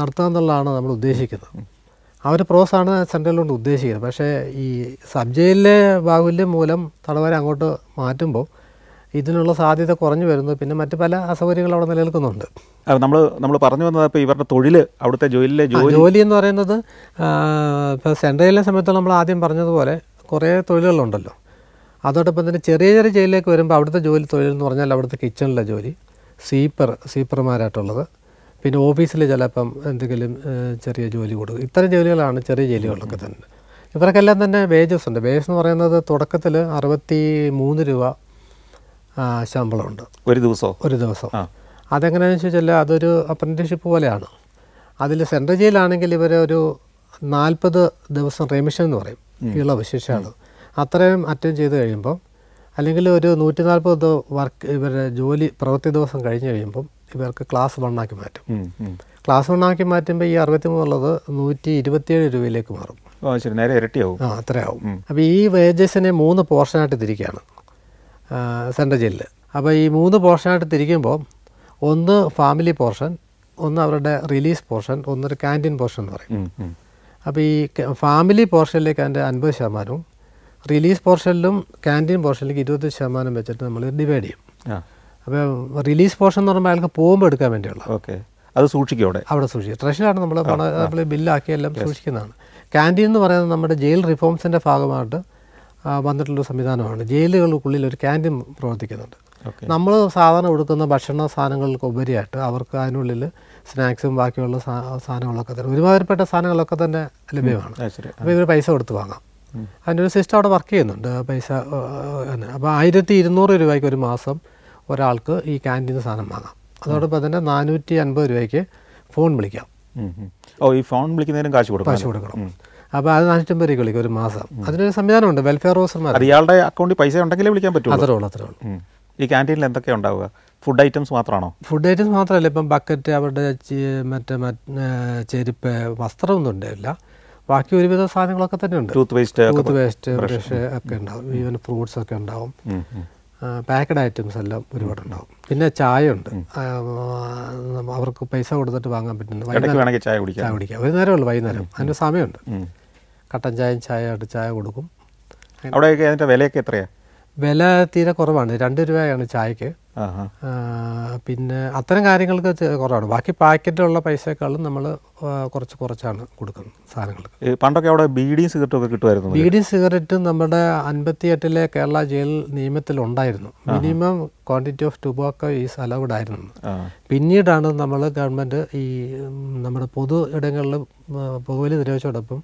നടത്തുക എന്നുള്ളതാണ് നമ്മൾ ഉദ്ദേശിക്കുന്നത് ആ ഒരു പ്രോസാണ് സെൻട്രൽ കൊണ്ട് ഉദ്ദേശിക്കുന്നത് പക്ഷേ ഈ സബ് ജയിലിലെ ബാഹുല്യം മൂലം തടവരെ അങ്ങോട്ട് മാറ്റുമ്പോൾ ഇതിനുള്ള സാധ്യത കുറഞ്ഞു വരുന്നു പിന്നെ മറ്റ് പല അസൗകര്യങ്ങൾ അവിടെ നിലനിൽക്കുന്നുണ്ട് നമ്മൾ നമ്മൾ പറഞ്ഞു വന്നത് ഇപ്പോൾ ഇവരുടെ തൊഴിൽ അവിടുത്തെ ജോലിയിലെ ജോലി ജോലി എന്ന് പറയുന്നത് ഇപ്പോൾ സെൻട്രലിലെ സമയത്ത് നമ്മൾ ആദ്യം പറഞ്ഞതുപോലെ കുറേ തൊഴിലുകളുണ്ടല്ലോ അതോടൊപ്പം തന്നെ ചെറിയ ചെറിയ ജയിലിലേക്ക് വരുമ്പോൾ അവിടുത്തെ ജോലി തൊഴിൽ എന്ന് പറഞ്ഞാൽ അവിടുത്തെ കിച്ചണിലെ ജോലി സ്വീപ്പർ സ്വീപ്പർമാരായിട്ടുള്ളത് പിന്നെ ഓഫീസിൽ ചിലപ്പം എന്തെങ്കിലും ചെറിയ ജോലി കൊടുക്കും ഇത്തരം ജോലികളാണ് ചെറിയ ജോലികളൊക്കെ തന്നെ ഇവർക്കെല്ലാം തന്നെ വേജസ് ഉണ്ട് വേജസ് എന്ന് പറയുന്നത് തുടക്കത്തിൽ അറുപത്തി മൂന്ന് രൂപ ശമ്പളമുണ്ട് ഒരു ദിവസം ഒരു ദിവസം അതെങ്ങനെയാണെന്ന് ചോദിച്ചാൽ അതൊരു അപ്രൻറ്റീഷിപ്പ് പോലെയാണ് അതിൽ സെൻട്രൽ ജയിലാണെങ്കിൽ ഇവർ ഒരു നാൽപ്പത് ദിവസം റെമിഷൻ എന്ന് പറയും ഇളവ് ശിക്ഷയാണ് അത്രയും അറ്റൻഡ് ചെയ്ത് കഴിയുമ്പം അല്ലെങ്കിൽ ഒരു നൂറ്റി നാൽപ്പത് വർക്ക് ഇവരുടെ ജോലി പ്രവൃത്തി ദിവസം കഴിഞ്ഞ് കഴിയുമ്പം ഇവർക്ക് ക്ലാസ് വണ്ണാക്കി മാറ്റും ക്ലാസ് വണ്ണാക്കി മാറ്റുമ്പോൾ ഈ അറുപത്തിമൂന്നുള്ളത് നൂറ്റി ഇരുപത്തിയേഴ് രൂപയിലേക്ക് മാറും ഇരട്ടിയാവും ആ അത്രയാവും അപ്പോൾ ഈ വേജസിനെ മൂന്ന് പോർഷനായിട്ട് തിരിക്കുകയാണ് സെൻട്രൽ ജയിലിൽ അപ്പോൾ ഈ മൂന്ന് പോർഷനായിട്ട് തിരിക്കുമ്പോൾ ഒന്ന് ഫാമിലി പോർഷൻ ഒന്ന് അവരുടെ റിലീസ് പോർഷൻ ഒന്നൊരു ക്യാൻറ്റീൻ പോർഷൻ എന്ന് പറയും അപ്പോൾ ഈ ഫാമിലി പോർഷനിലേക്ക് അതിൻ്റെ അൻപത് ശതമാനവും റിലീസ് പോർഷനിലും ക്യാൻറ്റീൻ പോർഷനിലേക്ക് ഇരുപത് ശതമാനം വെച്ചിട്ട് നമ്മൾ ഡിവൈഡ് ചെയ്യും അപ്പോൾ റിലീസ് പോർഷൻ എന്ന് പറയുമ്പോൾ അയാൾക്ക് പോകുമ്പോൾ എടുക്കാൻ വേണ്ടിയുള്ള ഓക്കെ അത് സൂക്ഷിക്കും അവിടെ സൂക്ഷിക്കും ട്രഷിലാണ് നമ്മൾ നമ്മൾ ബില്ലാക്കി സൂക്ഷിക്കുന്നതാണ് ക്യാൻറ്റീൻ എന്ന് പറയുന്നത് നമ്മുടെ ജയിൽ റിഫോംസിൻ്റെ ഭാഗമായിട്ട് വന്നിട്ടുള്ളൊരു സംവിധാനമാണ് ജയിലുകൾക്കുള്ളിൽ ഒരു ക്യാൻറ്റീൻ പ്രവർത്തിക്കുന്നുണ്ട് നമ്മൾ സാധാരണ കൊടുക്കുന്ന ഭക്ഷണ സാധനങ്ങൾക്ക് ഉപരിയായിട്ട് അവർക്ക് അതിനുള്ളിൽ സ്നാക്സും ബാക്കിയുള്ള സാധനങ്ങളൊക്കെ തന്നെ ഒരുമാതിരിപ്പെട്ട സാധനങ്ങളൊക്കെ തന്നെ ലഭ്യമാണ് അപ്പോൾ ഇവർ പൈസ കൊടുത്ത് വാങ്ങാം അതിൻ്റെ ഒരു സിസ്റ്റം അവിടെ വർക്ക് ചെയ്യുന്നുണ്ട് പൈസ തന്നെ അപ്പോൾ ആയിരത്തി ഇരുന്നൂറ് രൂപയ്ക്ക് ഒരു മാസം ഒരാൾക്ക് ഈ ക്യാൻറ്റീൻ സാധനം വാങ്ങാം അതോടൊപ്പം തന്നെ നാനൂറ്റി അൻപത് രൂപയ്ക്ക് ഫോൺ വിളിക്കാം ഓ ഈ ഫോൺ വിളിക്കുന്നതിനും കാശ് കൊടുക്കണം കാശ് കൊടുക്കണം അപ്പോൾ അത് നാനൂറ്റമ്പത് രൂപ വിളിക്കും ഒരു മാസം അതിനൊരു സംവിധാനമുണ്ട് വെൽഫെയർ ഓഫീസർമാർ ഇയാളുടെ അക്കൗണ്ടിൽ പൈസ ഉണ്ടെങ്കിലേ വിളിക്കാൻ പറ്റും അത്രേ ഉള്ളൂ അത്രേ ഉള്ളൂ ഈ ക്യാൻറ്റീനിൽ എന്തൊക്കെ ഉണ്ടാവുക ഫുഡ് ഐറ്റംസ് മാത്രമാണോ ഫുഡ് ഐറ്റംസ് മാത്രമല്ല ഇപ്പം ബക്കറ്റ് അവരുടെ മറ്റേ ചെരുപ്പ് വസ്ത്രമൊന്നും ഉണ്ടാവില്ല ബാക്കി ഒരുവിധ സാധനങ്ങളൊക്കെ തന്നെ ഉണ്ട് toothpaste toothpaste brush ഒക്കെ ഉണ്ടാവും ഈവൻ ഫ്രൂട്ട്സ് ഒക്കെ ഉണ്ടാവും പാക്കഡ് ഐറ്റംസ് എല്ലാം ഒരുപാട് ഉണ്ടാവും പിന്നെ ചായ ഉണ്ട് അവർക്ക് പൈസ കൊടുത്തിട്ട് വാങ്ങാൻ പറ്റുന്നു ചായ കുടിക്കാം ഒരു നേരമുള്ളൂ ഉള്ളൂ വൈകുന്നേരം അതിൻ്റെ സമയമുണ്ട് കട്ടൻ ചായയും ചായ ആയിട്ട് ചായ കൊടുക്കും അവിടെയൊക്കെ അതിൻ്റെ വിലയൊക്കെ എത്രയാണ് വില തീരെ കുറവാണ് രണ്ട് രൂപയാണ് ചായക്ക് പിന്നെ അത്തരം കാര്യങ്ങൾക്ക് കുറവാണ് ബാക്കി പാക്കറ്റിലുള്ള പൈസയെക്കാളും നമ്മൾ കുറച്ച് കുറച്ചാണ് കൊടുക്കുന്നത് സാധനങ്ങൾക്ക് പണ്ടൊക്കെ അവിടെ ബീഡിയും സിഗരറ്റും ഒക്കെ കിട്ടുമായിരുന്നു ബീഡിയും സിഗരറ്റും നമ്മുടെ അൻപത്തിയെട്ടിലെ കേരള ജയിൽ നിയമത്തിൽ ഉണ്ടായിരുന്നു minimum quantity of tobacco is allowed ആയിരുന്നു പിന്നീടാണ് നമ്മൾ ഗവൺമെൻറ് ഈ നമ്മുടെ പൊതു ഇടങ്ങളിൽ പുകവലി നിരോധിച്ചോടൊപ്പം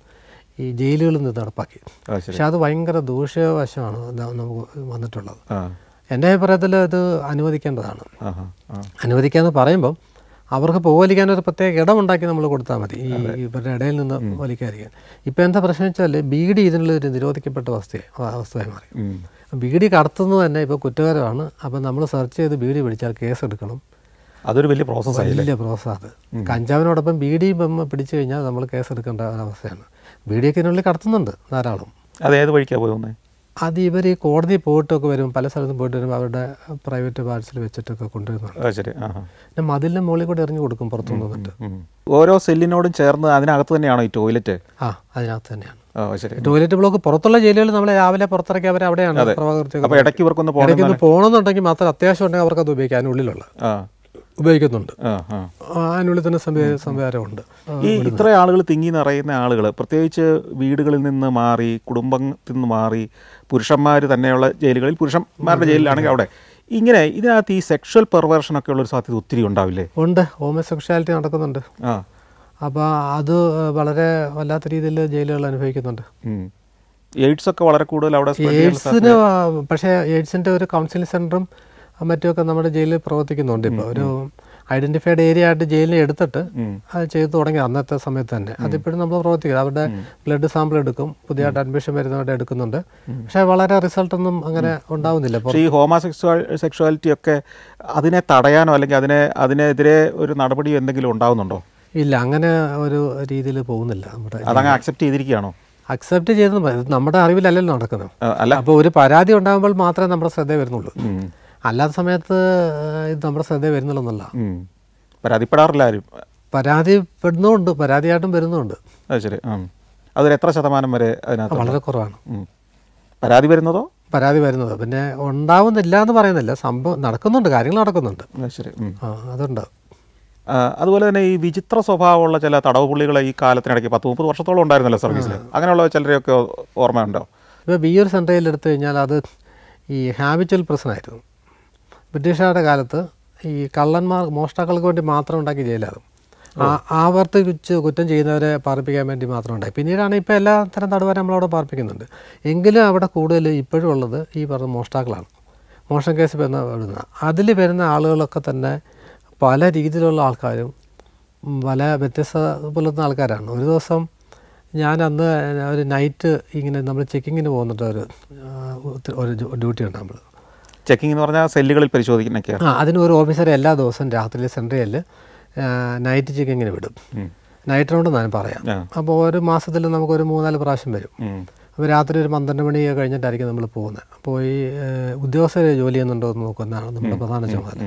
ഈ ജയിലുകളിൽ നിന്ന് നടപ്പാക്കി പക്ഷെ അത് ഭയങ്കര ദൂഷ്യവശമാണ് നമുക്ക് വന്നിട്ടുള്ളത് എൻ്റെ അഭിപ്രായത്തിൽ ഇത് അനുവദിക്കേണ്ടതാണ് അനുവദിക്കാന്ന് പറയുമ്പം അവർക്ക് പോകലിക്കാൻ ഒരു പ്രത്യേക ഇടമുണ്ടാക്കി നമ്മൾ കൊടുത്താൽ മതി ഈ ഇവരുടെ ഇടയിൽ നിന്ന് വലിക്കാതിരിക്കാൻ ഇപ്പം എന്താ പ്രശ്നം വെച്ചാൽ ബീഡി ഇതിനുള്ള ഒരു നിരോധിക്കപ്പെട്ട അവസ്ഥയെ അവസ്ഥയായി മാറി ബീഡി കടത്തുന്നത് തന്നെ ഇപ്പോൾ കുറ്റകരമാണ് അപ്പം നമ്മൾ സെർച്ച് ചെയ്ത് ബീഡി പിടിച്ചാൽ കേസ് എടുക്കണം അതൊരു വലിയ പ്രോസസ്സാണ് വലിയ പ്രോസസ്സാണ് അത് കഞ്ചാവിനോടൊപ്പം ബീഡി പിടിച്ചു കഴിഞ്ഞാൽ നമ്മൾ കേസ് എടുക്കേണ്ട ഒരവസ്ഥയാണ് ബീഡിയൊക്കെ ഇതിനുള്ളിൽ കടത്തുന്നുണ്ട് ധാരാളം അത് ഏത് വഴിക്കാണ് പോകുന്നത് അത് ഇവർ ഈ കോടതി പോയിട്ടൊക്കെ വരും പല സ്ഥലത്തും പോയിട്ട് വരുമ്പോൾ അവരുടെ പ്രൈവറ്റ് പാർസൽ വെച്ചിട്ടൊക്കെ കൊണ്ടുവരുന്നുണ്ട് പിന്നെ മതിലിൻ്റെ മുകളിൽ കൂടെ എറിഞ്ഞു കൊടുക്കും പുറത്തു വന്നിട്ട് ഓരോ സെല്ലിനോടും ചേർന്ന് അതിനകത്ത് തന്നെയാണോ ഈ ടോയ്ലറ്റ് ആ അതിനകത്ത് തന്നെയാണ് ടോയ്ലറ്റ് ബ്ലോക്ക് പുറത്തുള്ള ജയിലുകൾ നമ്മൾ രാവിലെ പുറത്തിറക്കി അവർ അവിടെയാണ് ഇടയ്ക്ക് ഇവർക്കൊന്ന് പോകണമെന്നുണ്ടെങ്കിൽ മാത്രം അത്യാവശ്യം ഉണ്ടെങ്കിൽ അവർക്ക് അത് ഉപയോഗിക്കാൻ ഉള്ളിലുള്ള ഉപയോഗിക്കുന്നുണ്ട് അതിനുള്ളിൽ തന്നെ സംവിധാനമുണ്ട് ഈ ഇത്ര ആളുകൾ തിങ്ങി നിറയുന്ന ആളുകൾ പ്രത്യേകിച്ച് വീടുകളിൽ നിന്ന് മാറി കുടുംബത്തിൽ നിന്ന് മാറി പുരുഷന്മാർ തന്നെയുള്ള ജയിലുകളിൽ പുരുഷന്മാരുടെ ജയിലിലാണെങ്കിൽ അവിടെ ഇങ്ങനെ ഇതിനകത്ത് ഈ സെക്ഷൽ ഉള്ള ഉള്ളൊരു സാധ്യത ഒത്തിരി ഉണ്ടാവില്ലേ ഉണ്ട് ഹോമോസെക്ഷാലിറ്റി നടക്കുന്നുണ്ട് അപ്പോൾ അത് വളരെ വല്ലാത്ത രീതിയിൽ ജയിലുകൾ അനുഭവിക്കുന്നുണ്ട് എയ്ഡ്സ് ഒക്കെ വളരെ കൂടുതൽ അവിടെ എയ്ഡ്സിന് പക്ഷേ എയ്ഡ്സിൻ്റെ ഒരു കൗൺസിലിംഗ് സെന്ററും മറ്റുമൊക്കെ നമ്മുടെ ജയിലിൽ പ്രവർത്തിക്കുന്നുണ്ട് ഇപ്പോൾ ഒരു ഐഡന്റിഫൈഡ് ഏരിയ ആയിട്ട് ജയിലിൽ എടുത്തിട്ട് അത് ചെയ്തു തുടങ്ങി അന്നത്തെ സമയത്ത് തന്നെ അതിപ്പോഴും നമ്മൾ പ്രവർത്തിക്കുക അവരുടെ ബ്ലഡ് സാമ്പിൾ എടുക്കും പുതിയതായിട്ട് അഡ്മിഷൻ വരുന്നവരുടെ എടുക്കുന്നുണ്ട് പക്ഷെ വളരെ റിസൾട്ട് ഒന്നും അങ്ങനെ ഉണ്ടാവുന്നില്ല ഈ ഹോമ സെക്ഷുവാലിറ്റി ഒക്കെ അതിനെ തടയാനോ അല്ലെങ്കിൽ അതിനെ അതിനെതിരെ ഒരു നടപടി എന്തെങ്കിലും ഉണ്ടാവുന്നുണ്ടോ ഇല്ല അങ്ങനെ ഒരു രീതിയിൽ പോകുന്നില്ല നമ്മുടെ അക്സെപ്റ്റ് ചെയ്തിരിക്കുകയാണോ അക്സെപ്റ്റ് ചെയ്ത് നമ്മുടെ അറിവിലല്ലല്ലോ നടക്കുന്നത് അപ്പോൾ ഒരു പരാതി ഉണ്ടാകുമ്പോൾ മാത്രമേ നമ്മുടെ ശ്രദ്ധ വരുന്നുള്ളൂ അല്ലാത്ത സമയത്ത് ഇത് നമ്മുടെ ശ്രദ്ധ വരുന്നില്ലെന്നല്ല പരാതിപ്പെടാറില്ല ആരും പരാതിപ്പെടുന്നുണ്ട് പരാതിയായിട്ടും വരുന്നുണ്ട് അത് ശരി അതൊരു എത്ര ശതമാനം വരെ അതിനകത്ത് വളരെ കുറവാണ് പരാതി വരുന്നതോ പരാതി വരുന്നത് പിന്നെ ഉണ്ടാവുന്നില്ല എന്ന് പറയുന്നില്ല സംഭവം നടക്കുന്നുണ്ട് കാര്യങ്ങൾ നടക്കുന്നുണ്ട് ശരി ആ അതുണ്ട് അതുപോലെ തന്നെ ഈ വിചിത്ര സ്വഭാവമുള്ള ചില തടവ് ഈ കാലത്തിനിടയ്ക്ക് പത്ത് മുപ്പത് വർഷത്തോളം ഉണ്ടായിരുന്നല്ലോ സർവീസിൽ അങ്ങനെയുള്ള ചിലരെയൊക്കെ ഓർമ്മയുണ്ടോ ഇപ്പോൾ ബി ഒരു സെൻറ്ററിൽ എടുത്തു കഴിഞ്ഞാൽ അത് ഈ ഹാബിച്വൽ പ്രശ്നമായിരുന്നു ബ്രിട്ടീഷുകാരുടെ കാലത്ത് ഈ കള്ളന്മാർ മോഷ്ടാക്കൾക്ക് വേണ്ടി മാത്രം ഉണ്ടാക്കി ജയിലത് ആവർത്തിച്ച് കുറ്റം ചെയ്യുന്നവരെ പാർപ്പിക്കാൻ വേണ്ടി മാത്രം ഉണ്ടായി പിന്നീടാണ് ഇപ്പോൾ എല്ലാ തരം തടവാനും നമ്മളവിടെ പാർപ്പിക്കുന്നുണ്ട് എങ്കിലും അവിടെ കൂടുതൽ ഇപ്പോഴും ഉള്ളത് ഈ പറഞ്ഞ മോഷ്ടാക്കളാണ് മോഷൻ കേസ് വരുന്ന വരുന്ന അതിൽ വരുന്ന ആളുകളൊക്കെ തന്നെ പല രീതിയിലുള്ള ആൾക്കാരും പല വ്യത്യസ്ത പുലർത്തുന്ന ആൾക്കാരാണ് ഒരു ദിവസം ഞാൻ അന്ന് ഒരു നൈറ്റ് ഇങ്ങനെ നമ്മൾ ചെക്കിങ്ങിന് പോകുന്നുണ്ട് ഒരു ഒരു ഡ്യൂട്ടി ഉണ്ട് നമ്മൾ ചെക്കിംഗ് എന്ന് പറഞ്ഞാൽ സെല്ലുകളിൽ പരിശോധിക്കുന്നൊക്കെയാണ് ആ അതിന് ഒരു ഓഫീസർ എല്ലാ ദിവസവും രാത്രി സെൻട്രിയിൽ നൈറ്റ് ചെക്കിങ്ങിന് വിടും നൈറ്റ് റൗണ്ട് ഞാൻ പറയാം അപ്പോൾ ഒരു മാസത്തിൽ നമുക്ക് ഒരു മൂന്നാല് പ്രാവശ്യം വരും അപ്പോൾ രാത്രി ഒരു പന്ത്രണ്ട് മണി കഴിഞ്ഞിട്ടായിരിക്കും നമ്മൾ പോകുന്നത് അപ്പോൾ ഈ ഉദ്യോഗസ്ഥരെ ജോലി ചെയ്യുന്നുണ്ടോ എന്ന് നോക്കുന്നതാണ് നമ്മുടെ പ്രധാന ചുമതല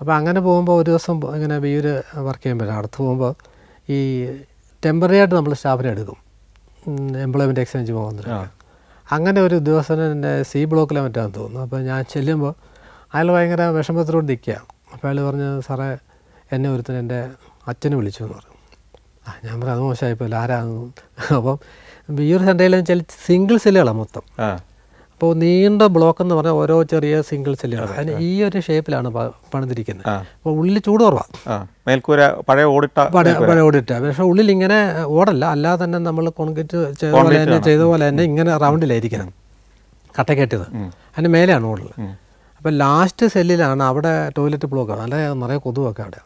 അപ്പോൾ അങ്ങനെ പോകുമ്പോൾ ഒരു ദിവസം ഇങ്ങനെ വിയൂർ വർക്ക് ചെയ്യുമ്പോൾ അടുത്ത് പോകുമ്പോൾ ഈ ടെമ്പററി ആയിട്ട് നമ്മൾ സ്റ്റാഫിനെ എടുക്കും എംപ്ലോയ്മെൻറ്റ് എക്സ്ചേഞ്ച് പോകുന്നത് അങ്ങനെ ഒരു ദിവസം എൻ്റെ സി ബ്ലോക്കിലെ മറ്റാന്ന് തോന്നുന്നു അപ്പോൾ ഞാൻ ചെല്ലുമ്പോൾ അയാൾ ഭയങ്കര വിഷമത്തിലോട് നിൽക്കുകയാണ് അപ്പോൾ അയാൾ പറഞ്ഞു സാറേ എന്നെ ഒരുത്തൻ എൻ്റെ അച്ഛനെ വിളിച്ചു എന്ന് പറഞ്ഞു ആ ഞാൻ പറഞ്ഞു അത് മോശമായിപ്പോൾ ആരാന്ന് അപ്പം ഈ ഒരു സെൻ്ററിലും ചില സിംഗിൾ സെല്ലുകളാണ് മൊത്തം അപ്പോൾ നീണ്ട ബ്ലോക്ക് എന്ന് പറഞ്ഞാൽ ഓരോ ചെറിയ സിംഗിൾ സെല്ലുകൾ അതിന് ഈ ഒരു ഷേപ്പിലാണ് പണിതിരിക്കുന്നത് അപ്പോൾ ഉള്ളിൽ ചൂട് കുറവാണ് മേൽക്കൂര പഴയ ഓടിട്ട പഴയ ഓടിട്ട പക്ഷേ ഉള്ളിൽ ഇങ്ങനെ ഓടല്ല അല്ലാതെ തന്നെ നമ്മൾ കോൺക്രീറ്റ് ചെയ്ത പോലെ തന്നെ ചെയ്ത പോലെ തന്നെ ഇങ്ങനെ റൗണ്ടിലായിരിക്കണം കട്ട അതിന് മേലെയാണ് ഓടുള്ളത് അപ്പോൾ ലാസ്റ്റ് സെല്ലിലാണ് അവിടെ ടോയ്ലറ്റ് ബ്ലോക്ക് നല്ല നിറയെ കൊതുവൊക്കെ അവിടെ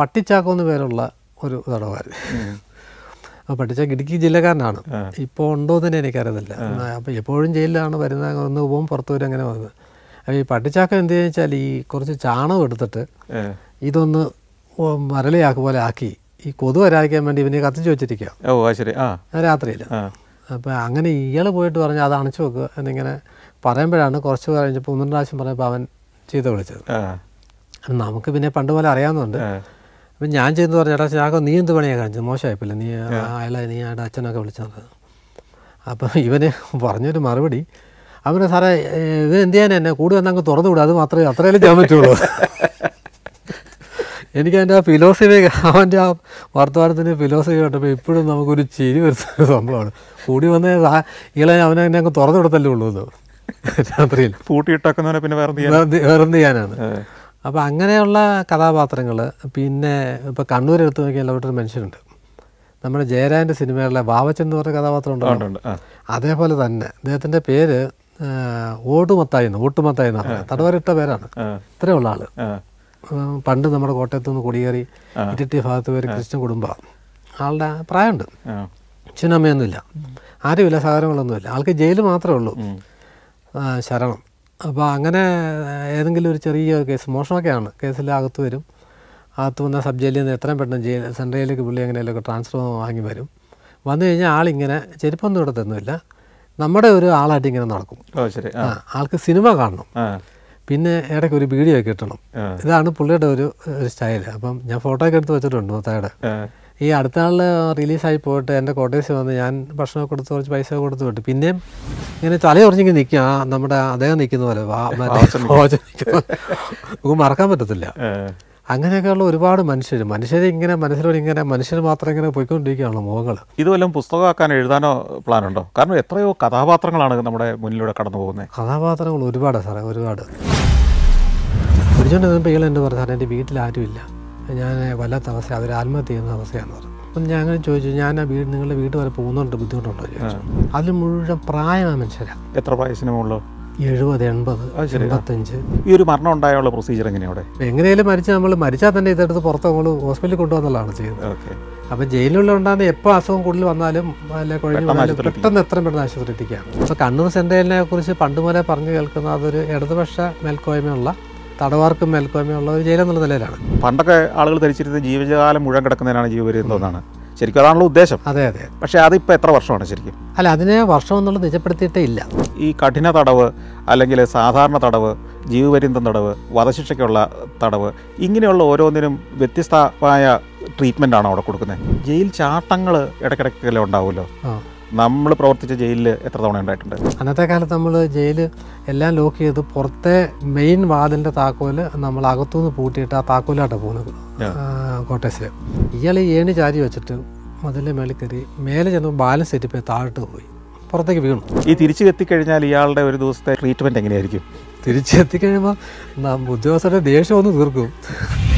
പട്ടിച്ചാക്കോ എന്ന് പേരുള്ള ഒരു തടവാൽ പഠിച്ച ഇടുക്കി ജില്ലക്കാരനാണ് ഇപ്പോൾ ഉണ്ടോ തന്നെ എനിക്കറിയത്തില്ല അപ്പോൾ എപ്പോഴും ജയിലിലാണ് വരുന്ന ഒന്ന് പോകും പുറത്തു വരും അങ്ങനെ വന്നത് അപ്പോൾ ഈ പഠിച്ചാക്ക എന്ത് വെച്ചാൽ ഈ കുറച്ച് ചാണകം എടുത്തിട്ട് ഇതൊന്ന് മരളിയാക്ക പോലെ ആക്കി ഈ കൊതു വരാതിരിക്കാൻ വേണ്ടി ഇവനെ കത്തിച്ചു വെച്ചിരിക്കുകയാണ് രാത്രിയിൽ അപ്പോൾ അങ്ങനെ ഇയാൾ പോയിട്ട് പറഞ്ഞാൽ അത് അണച്ചു വെക്കുക എന്നിങ്ങനെ പറയുമ്പോഴാണ് കുറച്ച് കഴിഞ്ഞപ്പോൾ ഒന്നും പ്രാവശ്യം പറഞ്ഞപ്പോൾ അവൻ ചെയ്ത് വിളിച്ചത് നമുക്ക് പിന്നെ പണ്ട് പോലെ അറിയാവുന്നുണ്ട് അപ്പം ഞാൻ ചെയ്തു പറഞ്ഞു ചേട്ടാ ചാക്കോ നീ എന്ത് പണിയാണ് കാണിച്ചത് മോശമായിപ്പില്ല നീ അയാളെ നീ ആടെ അച്ഛനൊക്കെ വിളിച്ചത് അപ്പം ഇവന് പറഞ്ഞൊരു മറുപടി അവന് സാറേ ഇത് എന്ത് ചെയ്യാൻ എന്നെ കൂടുതൽ അങ്ങ് തുറന്നു വിടും അത് മാത്രമേ അത്രയല്ലേ ചെയ്യാൻ പറ്റുള്ളൂ എനിക്ക് അതിൻ്റെ ആ ഫിലോസഫി അവൻ്റെ ആ വർത്തമാനത്തിൻ്റെ ഫിലോസഫി കണ്ടപ്പോൾ ഇപ്പോഴും നമുക്കൊരു ചിരി വരുന്ന സംഭവമാണ് കൂടി വന്ന ഇളെ അവനെ എന്നെ അങ്ങ് തുറന്നു കൊടുത്തല്ലേ ഉള്ളൂ രാത്രിയിൽ പൂട്ടിയിട്ടൊക്കെ പിന്നെ വേറെ വേറെ ചെയ്യാനാണ് അപ്പോൾ അങ്ങനെയുള്ള കഥാപാത്രങ്ങൾ പിന്നെ ഇപ്പോൾ കണ്ണൂർ എടുത്തു നോക്കിയാൽ അവിടെ ഒരു മനുഷ്യനുണ്ട് നമ്മുടെ ജയരാജൻ്റെ സിനിമകളിലെ ബാവച്ചൻ എന്ന് പറഞ്ഞ കഥാപാത്രം ഉണ്ടാവും അതേപോലെ തന്നെ അദ്ദേഹത്തിൻ്റെ പേര് ഓട്ടുമത്തായി ഓട്ടുമത്തായി എന്ന് പറഞ്ഞാൽ തടവരിട്ട പേരാണ് ഉള്ള ആള് പണ്ട് നമ്മുടെ കോട്ടയത്ത് നിന്ന് കുടിയേറി ഇരിട്ടി ഭാഗത്ത് പേര് ക്രിസ്ത്യൻ കുടുംബമാണ് ആളുടെ പ്രായമുണ്ട് അച്ഛനമ്മയൊന്നുമില്ല ആരുമില്ല സഹകരണങ്ങളൊന്നുമില്ല ആൾക്ക് ജയിൽ മാത്രമേ ഉള്ളൂ ശരണം അപ്പോൾ അങ്ങനെ ഏതെങ്കിലും ഒരു ചെറിയ കേസ് മോഷണമൊക്കെയാണ് കേസിൽ അകത്ത് വരും അകത്ത് വന്ന സബ് ജയിലിൽ നിന്ന് എത്രയും പെട്ടെന്ന് ജയിൽ സെൻട്രയിലേക്ക് പുള്ളി എങ്ങനെയൊക്കെ ട്രാൻസ്ഫർ വാങ്ങി വരും വന്നു കഴിഞ്ഞാൽ ആളിങ്ങനെ ചെരുപ്പൊന്നും ഇവിടെ തന്നില്ല നമ്മുടെ ഒരു ആളായിട്ട് ഇങ്ങനെ നടക്കും ആൾക്ക് സിനിമ കാണണം പിന്നെ ഇടയ്ക്ക് ഒരു വീഡിയോ ഒക്കെ കിട്ടണം ഇതാണ് പുള്ളിയുടെ ഒരു ഒരു സ്റ്റൈൽ അപ്പം ഞാൻ ഫോട്ടോ ഒക്കെ എടുത്ത് വെച്ചിട്ടുണ്ട് മൊത്തയുടെ ഈ അടുത്ത ആളിൽ റിലീസായി പോയിട്ട് എൻ്റെ കോട്ടേഴ്സ് വന്ന് ഞാൻ ഭക്ഷണമൊക്കെ കൊടുത്ത് കുറച്ച് പൈസ കൊടുത്ത് വിട്ടു പിന്നെയും ഇങ്ങനെ തല ഉറഞ്ഞെങ്കിൽ നിൽക്കുക നമ്മുടെ അദ്ദേഹം നിൽക്കുന്ന പോലെ നമുക്ക് മറക്കാൻ പറ്റത്തില്ല അങ്ങനെയൊക്കെയുള്ള ഒരുപാട് മനുഷ്യർ മനുഷ്യരെ ഇങ്ങനെ മനസ്സിലോട് ഇങ്ങനെ മനുഷ്യർ മാത്രം ഇങ്ങനെ പോയിക്കൊണ്ടിരിക്കുകയാണ് മുഖങ്ങൾ ഇതുവല്ലം പുസ്തകമാക്കാൻ എഴുതാനോ പ്ലാൻ ഉണ്ടോ കാരണം എത്രയോ കഥാപാത്രങ്ങളാണ് നമ്മുടെ മുന്നിലൂടെ കടന്നു പോകുന്നത് കഥാപാത്രങ്ങൾ ഒരുപാടാണ് സാറേ ഒരുപാട് പിടിച്ചോണ്ടിരുന്നപ്പോൾ ഇയാൾ എൻ്റെ പറഞ്ഞു സാറേ എൻ്റെ വീട്ടിൽ ആരുമില്ല ഞാൻ വല്ലാത്ത അവസ്ഥ അവർ ആത്മഹത്യ ചെയ്യുന്ന അവസ്ഥയാണെന്ന് പറഞ്ഞു അപ്പം ഞാൻ അങ്ങനെ ചോദിച്ചു ഞാൻ ആ വീട് നിങ്ങളുടെ വീട് വരെ പോകുന്നുണ്ട് ബുദ്ധിമുട്ടുണ്ടോ ചോദിച്ചു അതിൽ മുഴുവൻ പ്രായമായ മനുഷ്യരാണ് എത്ര പ്രായസിനുള്ളൂ എഴുപത് എൺപത് എൺപത്തഞ്ച് ഈ ഒരു മരണം ഉണ്ടായുള്ള പ്രൊസീജിയർ എങ്ങനെയാണ് എങ്ങനെയാലും മരിച്ച നമ്മൾ മരിച്ചാൽ തന്നെ ഇതെടുത്ത് പുറത്ത് നമ്മൾ ഹോസ്പിറ്റലിൽ കൊണ്ടുവന്നുള്ളതാണ് ചെയ്യുന്നത് അപ്പം ജയിലിലുള്ള ഉണ്ടാകുന്ന എപ്പോൾ അസുഖം കൂടുതൽ വന്നാലും അല്ലെ കുഴഞ്ഞു പെട്ടെന്ന് എത്രയും പെട്ടെന്ന് ആശുപത്രി എത്തിക്കുകയാണ് അപ്പോൾ കണ്ണൂർ സെൻട്രലിനെ കുറിച്ച് പണ്ട് മുതലേ പറഞ്ഞു കേൾക്കുന്ന അതൊരു ഇടതുപക്ഷ മേൽക്കോയ്മയുള്ള തടവാർക്കും ഉള്ള ഒരു എന്നുള്ള നിലയിലാണ് പണ്ടൊക്കെ ആളുകൾ ധരിച്ചിരുന്നത് ജീവിതകാലം മുഴുവൻ കിടക്കുന്നതിനാണ് ജീവപരി എന്നതാണ് ശരിക്കും അതാണല്ലോ ഉദ്ദേശം അതെ അതെ പക്ഷേ അതിപ്പോൾ എത്ര വർഷമാണ് ശരിക്കും അല്ല അതിനെ വർഷം എന്നുള്ളത് നിജപ്പെടുത്തിയിട്ടേ ഇല്ല ഈ കഠിന തടവ് അല്ലെങ്കിൽ സാധാരണ തടവ് ജീവപര്യന്തം തടവ് വധശിക്ഷയ്ക്കുള്ള തടവ് ഇങ്ങനെയുള്ള ഓരോന്നിനും വ്യത്യസ്തമായ ട്രീറ്റ്മെൻ്റ് ആണോ അവിടെ കൊടുക്കുന്നത് ജയിൽ ചാട്ടങ്ങൾ ഇടയ്ക്കിടയ്ക്കല്ലേ ഉണ്ടാവുമല്ലോ നമ്മൾ പ്രവർത്തിച്ച ജയിലിൽ എത്ര തവണ ഉണ്ടായിട്ടുണ്ട് അന്നത്തെ കാലത്ത് നമ്മൾ ജയിൽ എല്ലാം ലോക്ക് ചെയ്ത് പുറത്തെ മെയിൻ വാതിലിൻ്റെ താക്കോൽ നമ്മൾ അകത്തുനിന്ന് പൂട്ടിയിട്ട് ആ താക്കോലായിട്ടാണ് പോകുന്നത് കോട്ടേസിൽ ഇയാൾ ഏണി ചാരി വെച്ചിട്ട് മതിലിൻ്റെ മേളിൽ കയറി മേലെ ചെന്ന് ബാലൻസ് തെറ്റിപ്പോയി താഴോട്ട് പോയി പുറത്തേക്ക് വീണു ഈ തിരിച്ചു എത്തിക്കഴിഞ്ഞാൽ ഇയാളുടെ ഒരു ദിവസത്തെ ട്രീറ്റ്മെൻറ്റ് എങ്ങനെയായിരിക്കും തിരിച്ചെത്തിക്കഴിയുമ്പോൾ ഉദ്യോഗസ്ഥരുടെ ദേഷ്യം ഒന്ന് തീർക്കും